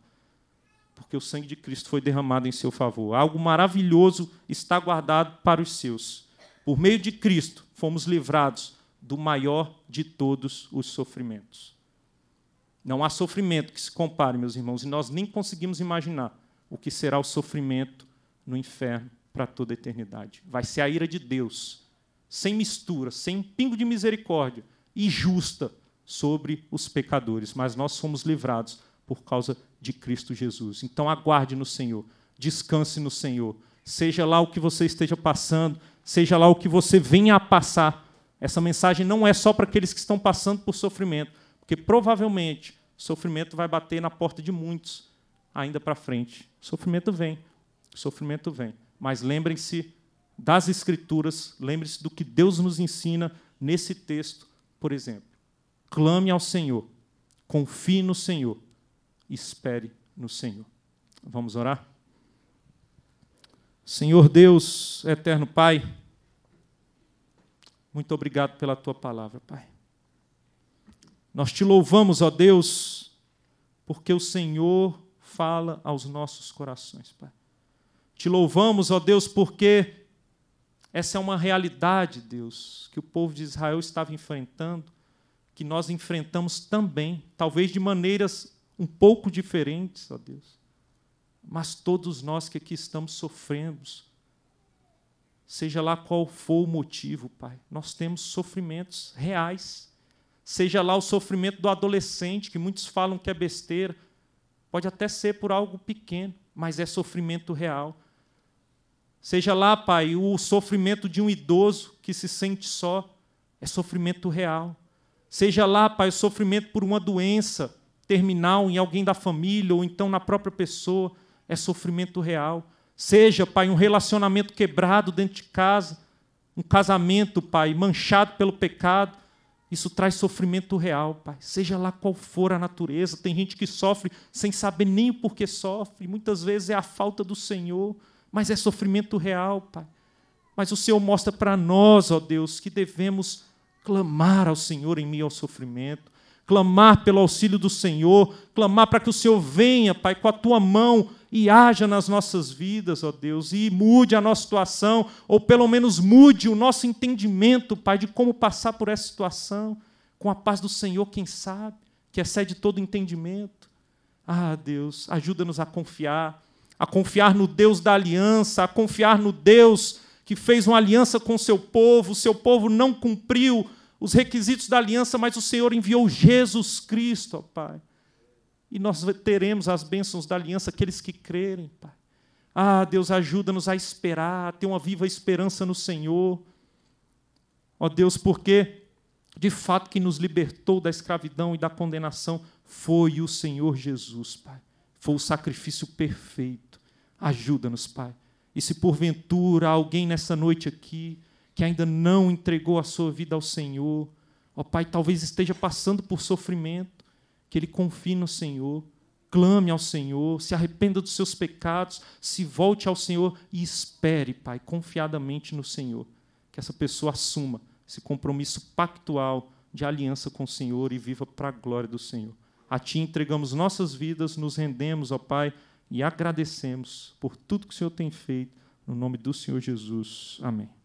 porque o sangue de Cristo foi derramado em seu favor. Algo maravilhoso está guardado para os seus. Por meio de Cristo, fomos livrados do maior de todos os sofrimentos. Não há sofrimento que se compare, meus irmãos, e nós nem conseguimos imaginar o que será o sofrimento no inferno para toda a eternidade. Vai ser a ira de Deus, sem mistura, sem um pingo de misericórdia e justa sobre os pecadores, mas nós somos livrados por causa de Cristo Jesus. Então aguarde no Senhor, descanse no Senhor, seja lá o que você esteja passando, seja lá o que você venha a passar essa mensagem não é só para aqueles que estão passando por sofrimento, porque provavelmente o sofrimento vai bater na porta de muitos ainda para frente. O sofrimento vem, o sofrimento vem. Mas lembrem-se das Escrituras, lembrem-se do que Deus nos ensina nesse texto, por exemplo. Clame ao Senhor, confie no Senhor, espere no Senhor. Vamos orar? Senhor Deus, eterno Pai, muito obrigado pela tua palavra, Pai. Nós te louvamos, ó Deus, porque o Senhor fala aos nossos corações, Pai. Te louvamos, ó Deus, porque essa é uma realidade, Deus, que o povo de Israel estava enfrentando, que nós enfrentamos também, talvez de maneiras um pouco diferentes, ó Deus. Mas todos nós que aqui estamos sofremos seja lá qual for o motivo, Pai, nós temos sofrimentos reais. Seja lá o sofrimento do adolescente, que muitos falam que é besteira, pode até ser por algo pequeno, mas é sofrimento real. Seja lá, Pai, o sofrimento de um idoso que se sente só, é sofrimento real. Seja lá, Pai, o sofrimento por uma doença terminal em alguém da família ou então na própria pessoa, é sofrimento real Seja, Pai, um relacionamento quebrado dentro de casa, um casamento, Pai, manchado pelo pecado, isso traz sofrimento real, Pai. Seja lá qual for a natureza, tem gente que sofre sem saber nem o porquê sofre. Muitas vezes é a falta do Senhor, mas é sofrimento real, Pai. Mas o Senhor mostra para nós, ó Deus, que devemos clamar ao Senhor em meio ao sofrimento, clamar pelo auxílio do Senhor, clamar para que o Senhor venha, Pai, com a tua mão e haja nas nossas vidas, ó Deus, e mude a nossa situação, ou pelo menos mude o nosso entendimento, Pai, de como passar por essa situação, com a paz do Senhor, quem sabe, que excede todo entendimento. Ah, Deus, ajuda-nos a confiar, a confiar no Deus da aliança, a confiar no Deus que fez uma aliança com o seu povo, o seu povo não cumpriu os requisitos da aliança, mas o Senhor enviou Jesus Cristo, ó Pai e nós teremos as bênçãos da aliança, aqueles que crerem, Pai. Ah, Deus, ajuda-nos a esperar, a ter uma viva esperança no Senhor. Ó Deus, porque de fato que nos libertou da escravidão e da condenação foi o Senhor Jesus, Pai. Foi o sacrifício perfeito. Ajuda-nos, Pai. E se porventura alguém nessa noite aqui que ainda não entregou a sua vida ao Senhor, ó Pai, talvez esteja passando por sofrimento, que ele confie no Senhor, clame ao Senhor, se arrependa dos seus pecados, se volte ao Senhor e espere, Pai, confiadamente no Senhor. Que essa pessoa assuma esse compromisso pactual de aliança com o Senhor e viva para a glória do Senhor. A Ti entregamos nossas vidas, nos rendemos, ó Pai, e agradecemos por tudo que o Senhor tem feito. No nome do Senhor Jesus. Amém.